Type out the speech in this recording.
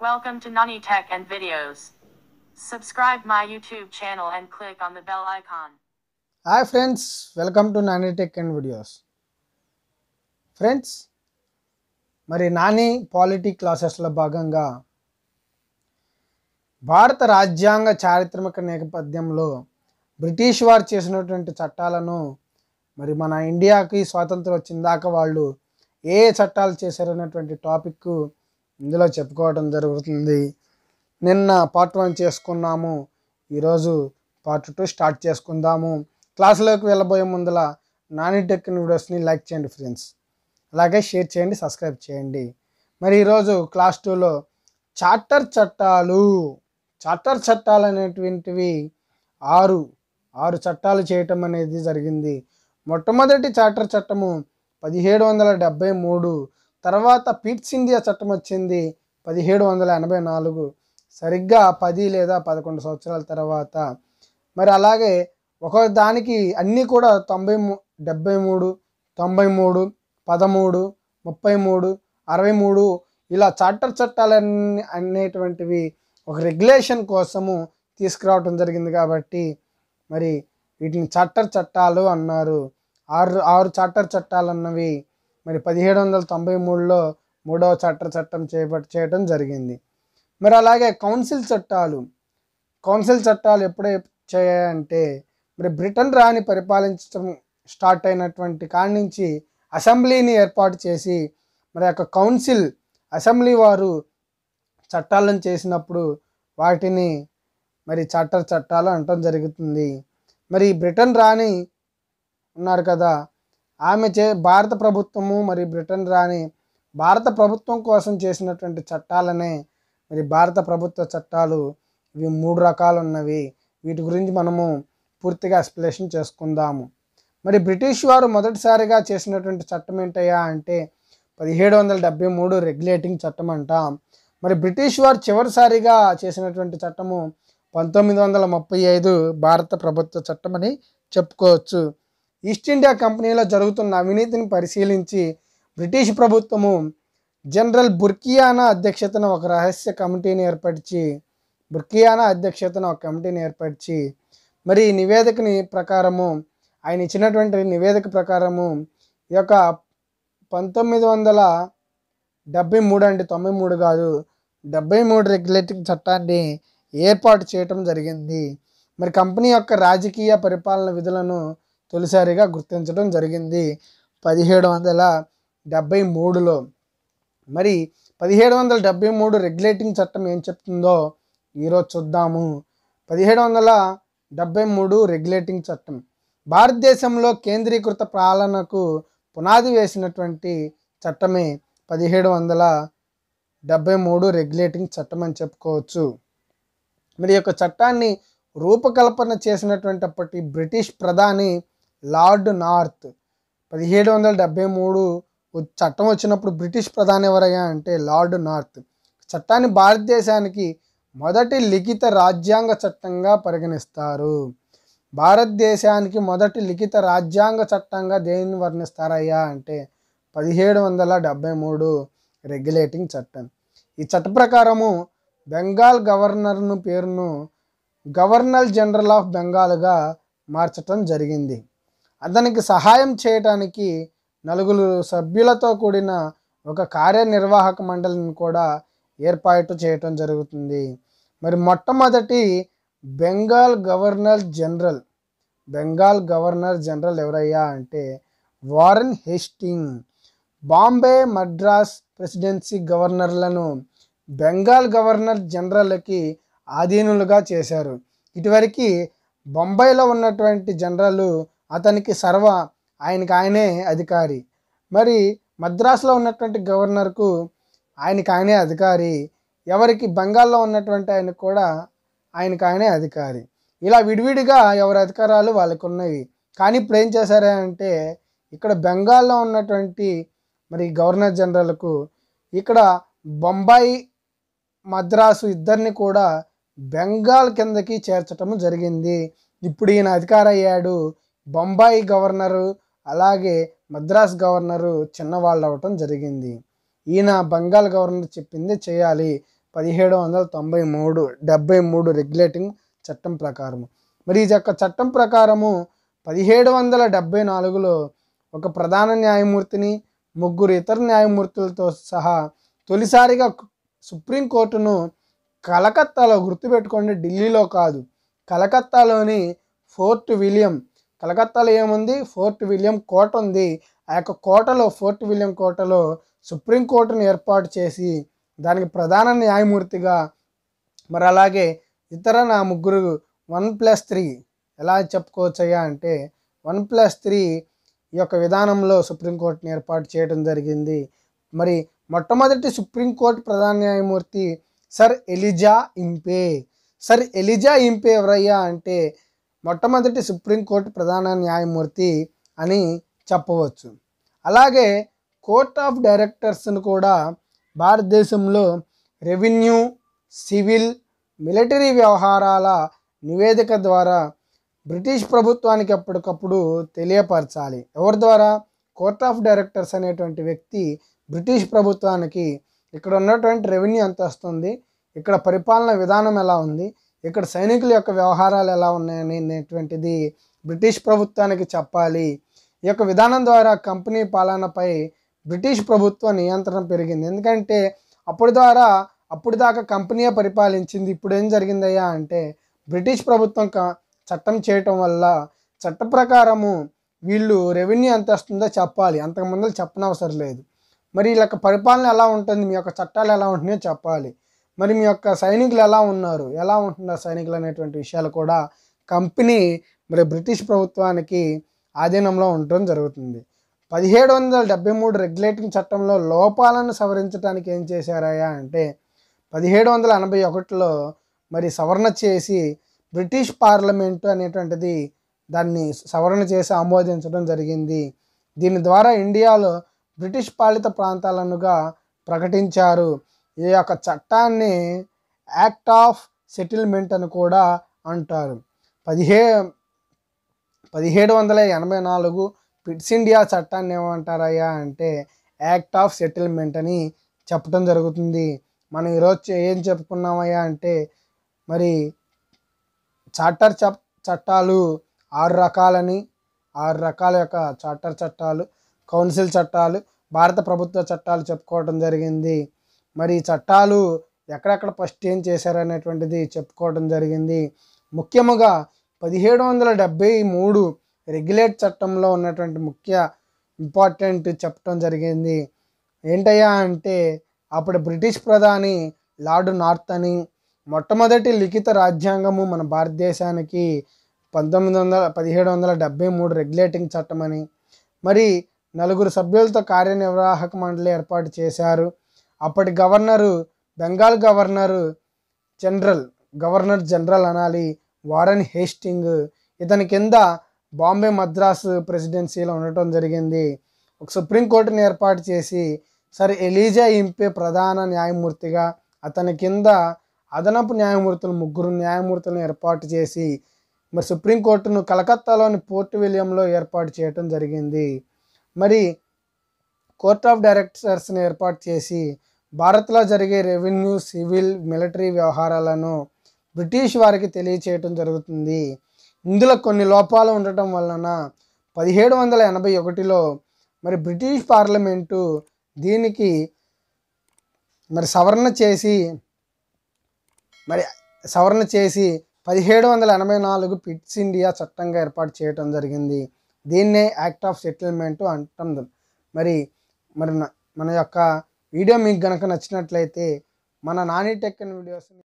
Welcome to Nani Tech and Videos. Subscribe my YouTube channel and click on the bell icon. Hi friends welcome to Nani tech and videos friends మరి Nani polity క్లాసెస్లో భాగంగా భారత రాజ్యాంగ చారిత్రక నేపథ్యంలో British వారు చేసినటువంటి చట్టాలను మరి మన ఇండియాకి స్వాతంత్రం వచ్చిందాక వాళ్ళు ఏ చట్టాలు చేశారనేటువంటి టాపిక్ ఇందులో చెప్పుకోవడం జరుగుతుంది నిన్న పార్ట్ వన్ చేసుకున్నాము ఈరోజు పార్ట్ టూ స్టార్ట్ చేసుకుందాము క్లాసులోకి వెళ్ళబోయే ముందుల నాని టెక్ వీడియోస్ని లైక్ చేయండి ఫ్రెండ్స్ అలాగే షేర్ చేయండి సబ్స్క్రైబ్ చేయండి మరి ఈరోజు క్లాస్ టూలో చార్టర్ చట్టాలు చార్టర్ చట్టాలు అనేటువంటివి ఆరు ఆరు చట్టాలు చేయటం అనేది జరిగింది మొట్టమొదటి చార్టర్ చట్టము పదిహేడు వందల డెబ్బై మూడు తర్వాత పిట్స్ ఇండియా చట్టం వచ్చింది పదిహేడు వందల ఎనభై నాలుగు సరిగ్గా పది లేదా పదకొండు సంవత్సరాల తర్వాత మరి అలాగే ఒక దానికి అన్నీ కూడా తొంభై మూ డెబ్బై మూడు తొంభై మూడు పదమూడు ముప్పై మూడు అరవై మూడు ఇలా చార్టర్ చట్టాలన్నీ అనేటువంటివి ఒక రెగ్యులేషన్ కోసము తీసుకురావటం జరిగింది కాబట్టి మరి వీటిని చార్టర్ చట్టాలు అన్నారు ఆరు ఆరు చార్టర్ చట్టాలు అన్నవి మరి పదిహేడు వందల తొంభై మూడులో మూడవ చట్ట చట్టం చేపట్ చేయటం జరిగింది మరి అలాగే కౌన్సిల్ చట్టాలు కౌన్సిల్ చట్టాలు ఎప్పుడే చేయాలంటే మరి బ్రిటన్ రాని పరిపాలించడం స్టార్ట్ అయినటువంటి కాడి నుంచి అసెంబ్లీని ఏర్పాటు చేసి మరి యొక్క కౌన్సిల్ అసెంబ్లీ వారు చట్టాలను చేసినప్పుడు వాటిని మరి చట్ట చట్టాలు అనటం జరుగుతుంది మరి బ్రిటన్ రాణి ఉన్నారు కదా ఆమె చే భారత ప్రభుత్వము మరి బ్రిటన్ రాని భారత ప్రభుత్వం కోసం చేసినటువంటి చట్టాలనే మరి భారత ప్రభుత్వ చట్టాలు ఇవి మూడు రకాలు ఉన్నవి వీటి గురించి మనము పూర్తిగా ఎక్స్ప్లెనేషన్ చేసుకుందాము మరి బ్రిటిష్ వారు మొదటిసారిగా చేసినటువంటి చట్టం ఏంటయ్యా అంటే పదిహేడు వందల డెబ్బై మూడు రెగ్యులేటింగ్ చట్టం అంట మరి బ్రిటిష్ వారు చివరిసారిగా చేసినటువంటి చట్టము పంతొమ్మిది వందల ముప్పై ఐదు భారత ప్రభుత్వ చట్టం అని చెప్పుకోవచ్చు ఈస్టిండియా కంపెనీలో జరుగుతున్న అవినీతిని పరిశీలించి బ్రిటిష్ ప్రభుత్వము జనరల్ బుర్కియానా అధ్యక్షతన ఒక రహస్య కమిటీని ఏర్పరిచి బుర్కియానా అధ్యక్షతన ఒక కమిటీని ఏర్పరిచి మరి నివేదికని ప్రకారము ఆయన ఇచ్చినటువంటి నివేదిక ప్రకారము ఈ యొక్క పంతొమ్మిది వందల డెబ్బై మూడు అండి తొంభై మూడు కాదు డెబ్బై మూడు రెగ్యులేటింగ్ చట్టాన్ని ఏర్పాటు చేయటం జరిగింది మరి కంపెనీ యొక్క రాజకీయ పరిపాలన విధులను తొలిసారిగా గుర్తించడం జరిగింది పదిహేడు వందల డెబ్బై మూడులో మరి పదిహేడు వందల డెబ్బై మూడు రెగ్యులేటింగ్ చట్టం ఏం చెప్తుందో ఈరోజు చూద్దాము పదిహేడు వందల డెబ్బై మూడు రెగ్యులేటింగ్ చట్టం భారతదేశంలో కేంద్రీకృత పాలనకు పునాది వేసినటువంటి చట్టమే పదిహేడు వందల డెబ్బై మూడు రెగ్యులేటింగ్ చట్టం అని చెప్పుకోవచ్చు మరి యొక్క చట్టాన్ని రూపకల్పన చేసినటువంటి అప్పటి బ్రిటిష్ ప్రధాని లార్డ్ నార్త్ పదిహేడు వందల డెబ్బై మూడు చట్టం వచ్చినప్పుడు బ్రిటిష్ ప్రధాని ఎవరయ్యా అంటే లార్డ్ నార్త్ చట్టాన్ని భారతదేశానికి మొదటి లిఖిత రాజ్యాంగ చట్టంగా పరిగణిస్తారు భారతదేశానికి మొదటి లిఖిత రాజ్యాంగ చట్టంగా దేనిని వర్ణిస్తారయ్యా అంటే పదిహేడు వందల డెబ్బై మూడు రెగ్యులేటింగ్ చట్టం ఈ చట్ట ప్రకారము బెంగాల్ గవర్నర్ను పేరును గవర్నర్ జనరల్ ఆఫ్ బెంగాల్గా మార్చటం జరిగింది అతనికి సహాయం చేయటానికి నలుగురు సభ్యులతో కూడిన ఒక కార్యనిర్వాహక మండలిని కూడా ఏర్పాటు చేయటం జరుగుతుంది మరి మొట్టమొదటి Bengal governor general Bengal governor general ఎవరయ్యా అంటే Warren Hastings Bombay Madras presidency గవర్నర్లను బెంగాల్ గవర్నర్ జనరల్కి ఆధీనులుగా చేశారు ఇటువరకు బొంబాయిలో ఉన్నటువంటి జనరలు అతనికి సర్వ ఆయనకి ఆయనే అధికారి మరి మద్రాసులో ఉన్నటువంటి గవర్నర్కు ఆయనకి ఆయనే అధికారి ఎవరికి బెంగాల్లో ఉన్నటువంటి ఆయన కూడా ఆయనకి ఆయనే అధికారి ఇలా విడివిడిగా ఎవరి అధికారాలు వాళ్ళకు ఉన్నవి కానీ ఇప్పుడు ఏం చేశారా అంటే ఇక్కడ బెంగాల్లో ఉన్నటువంటి మరి గవర్నర్ జనరల్కు ఇక్కడ బొంబాయి మద్రాసు ఇద్దరిని కూడా బెంగాల్ కిందకి చేర్చటము జరిగింది ఇప్పుడు ఈయన అధికారయ్యాడు బొంబాయి గవర్నరు అలాగే మద్రాస్ గవర్నరు చిన్నవాళ్ళు అవటం జరిగింది ఈయన బెంగాల్ గవర్నర్ చెప్పింది చేయాలి పదిహేడు వందల తొంభై మూడు డెబ్బై మూడు రెగ్యులేటింగ్ చట్టం ప్రకారము మరి ఇది యొక్క చట్టం ప్రకారము పదిహేడు వందల డెబ్బై నాలుగులో ఒక ప్రధాన న్యాయమూర్తిని ముగ్గురు ఇతర న్యాయమూర్తులతో సహా తొలిసారిగా సుప్రీంకోర్టును కలకత్తాలో గుర్తుపెట్టుకోండి ఢిల్లీలో కాదు కలకత్తాలోని ఫోర్ట్ విలియం కలకత్తాలో ఏముంది ఫోర్ట్ విలియం కోట ఉంది ఆ యొక్క కోటలో ఫోర్ట్ విలియం కోటలో సుప్రీంకోర్టును ఏర్పాటు చేసి దానికి ప్రధాన న్యాయమూర్తిగా మరి అలాగే ఇతర నా ముగ్గురు వన్ ప్లస్ త్రీ ఎలా చెప్పుకోవచ్చయ్యా అంటే వన్ ప్లస్ త్రీ ఈ యొక్క విధానంలో సుప్రీంకోర్టుని ఏర్పాటు చేయడం జరిగింది మరి మొట్టమొదటి సుప్రీంకోర్టు ప్రధాన న్యాయమూర్తి sir Elijah Impey sir Elijah Impey ఎవరయ్యా అంటే మొట్టమొదటి సుప్రీంకోర్టు ప్రధాన న్యాయమూర్తి అని చెప్పవచ్చు అలాగే కోర్ట్ ఆఫ్ డైరెక్టర్స్ను కూడా భారతదేశంలో రెవెన్యూ సివిల్ మిలిటరీ వ్యవహారాల నివేదిక ద్వారా బ్రిటిష్ ప్రభుత్వానికి ఎప్పటికప్పుడు తెలియపరచాలి ఎవరి ద్వారా కోర్ట్ ఆఫ్ డైరెక్టర్స్ అనేటువంటి వ్యక్తి బ్రిటిష్ ప్రభుత్వానికి ఇక్కడ ఉన్నటువంటి రెవెన్యూ ఎంత వస్తుంది ఇక్కడ పరిపాలన విధానం ఎలా ఉంది ఇక్కడ సైనికుల యొక్క వ్యవహారాలు ఎలా ఉన్నాయని అనేటువంటిది బ్రిటిష్ ప్రభుత్వానికి చెప్పాలి ఈ యొక్క విధానం ద్వారా కంపెనీ పాలనపై బ్రిటిష్ ప్రభుత్వ నియంత్రణ పెరిగింది ఎందుకంటే అప్పుడు ద్వారా అప్పుడు దాకా కంపెనీయే పరిపాలించింది ఇప్పుడు ఏం జరిగిందయ్యా అంటే బ్రిటిష్ ప్రభుత్వం చట్టం చేయటం వల్ల చట్ట ప్రకారము వీళ్ళు రెవెన్యూ ఎంత వస్తుందో చెప్పాలి అంతకుముందు చెప్పనవసరం లేదు మరి వీళ్ళ పరిపాలన ఎలా ఉంటుంది మీ యొక్క చట్టాలు ఎలా ఉంటున్నాయో చెప్పాలి మరి మీ యొక్క సైనికులు ఎలా ఉన్నారు ఎలా ఉంటున్నారు సైనికులు అనేటువంటి విషయాలు కూడా కంపెనీ మరి బ్రిటిష్ ప్రభుత్వానికి ఆధీనంలో ఉండటం జరుగుతుంది పదిహేడు వందల డెబ్బై మూడు రెగ్యులేటింగ్ చట్టంలో లోపాలను సవరించడానికి ఏం చేశారయా అంటే పదిహేడు వందల ఎనభై ఒకటిలో మరి సవరణ చేసి బ్రిటిష్ పార్లమెంటు అనేటువంటిది దాన్ని సవరణ చేసి ఆమోదించడం జరిగింది దీని ద్వారా ఇండియాలో బ్రిటిష్ పాలిత ప్రాంతాలనుగా ప్రకటించారు ఈ యొక్క చట్టాన్ని యాక్ట్ ఆఫ్ సెటిల్మెంట్ అని కూడా అంటారు పదిహే పదిహేడు వందల ఎనభై నాలుగు పిట్స్ ఇండియా చట్టాన్ని ఏమంటారయ్యా అంటే యాక్ట్ ఆఫ్ సెటిల్మెంట్ అని చెప్పడం జరుగుతుంది మనం ఈరోజు ఏం చెప్పుకున్నామయ్యా అంటే మరి చార్టర్ చట్టాలు ఆరు రకాలని ఆరు రకాల యొక్క చార్టర్ చట్టాలు కౌన్సిల్ చట్టాలు భారత ప్రభుత్వ చట్టాలు చెప్పుకోవడం జరిగింది మరి చట్టాలు ఎక్కడెక్కడ ఫస్ట్ ఏం చేశారనేటువంటిది చెప్పుకోవడం జరిగింది ముఖ్యముగా పదిహేడు వందల డెబ్బై మూడు రెగ్యులేట్ చట్టంలో ఉన్నటువంటి ముఖ్య ఇంపార్టెంట్ చెప్పడం జరిగింది ఏంటయ్యా అంటే అప్పుడు బ్రిటిష్ ప్రధాని లార్డ్ నార్త్ అని మొట్టమొదటి లిఖిత రాజ్యాంగము మన భారతదేశానికి పంతొమ్మిది వందల పదిహేడు వందల డెబ్బై మూడు రెగ్యులేటింగ్ చట్టం అని మరి నలుగురు సభ్యులతో కార్యనిర్వాహక మండలి ఏర్పాటు చేశారు అప్పటి governor Bengal governor general governor general అనాలి వారన్ హేస్టింగ్ ఇతని కింద బాంబే మద్రాసు ప్రెసిడెన్సీలో ఉండటం జరిగింది ఒక సుప్రీంకోర్టుని ఏర్పాటు చేసి సర్ ఎలీజా ఇంపే ప్రధాన న్యాయమూర్తిగా అతని కింద అదనపు న్యాయమూర్తులు ముగ్గురు న్యాయమూర్తులను ఏర్పాటు చేసి మరి సుప్రీంకోర్టును కలకత్తాలోని పోర్ట్ విలియంలో ఏర్పాటు చేయటం జరిగింది మరి కోర్ట్ ఆఫ్ డైరెక్టర్స్ని ఏర్పాటు చేసి భారత్లో జరిగే రెవెన్యూ సివిల్ మిలిటరీ వ్యవహారాలను బ్రిటిష్ వారికి తెలియచేయటం జరుగుతుంది ఇందులో కొన్ని లోపాలు ఉండటం వలన పదిహేడు వందల ఎనభై ఒకటిలో మరి బ్రిటిష్ పార్లమెంటు దీనికి మరి సవరణ చేసి మరి సవరణ చేసి పదిహేడు వందల ఎనభై నాలుగు పిట్స్ ఇండియా చట్టంగా ఏర్పాటు చేయటం జరిగింది దీన్నే యాక్ట్ ఆఫ్ సెటిల్మెంటు అంటుంది మరి మరి మన యొక్క వీడియో మీకు కనుక నచ్చినట్లయితే మన నాని టెక్కన్ వీడియోస్ని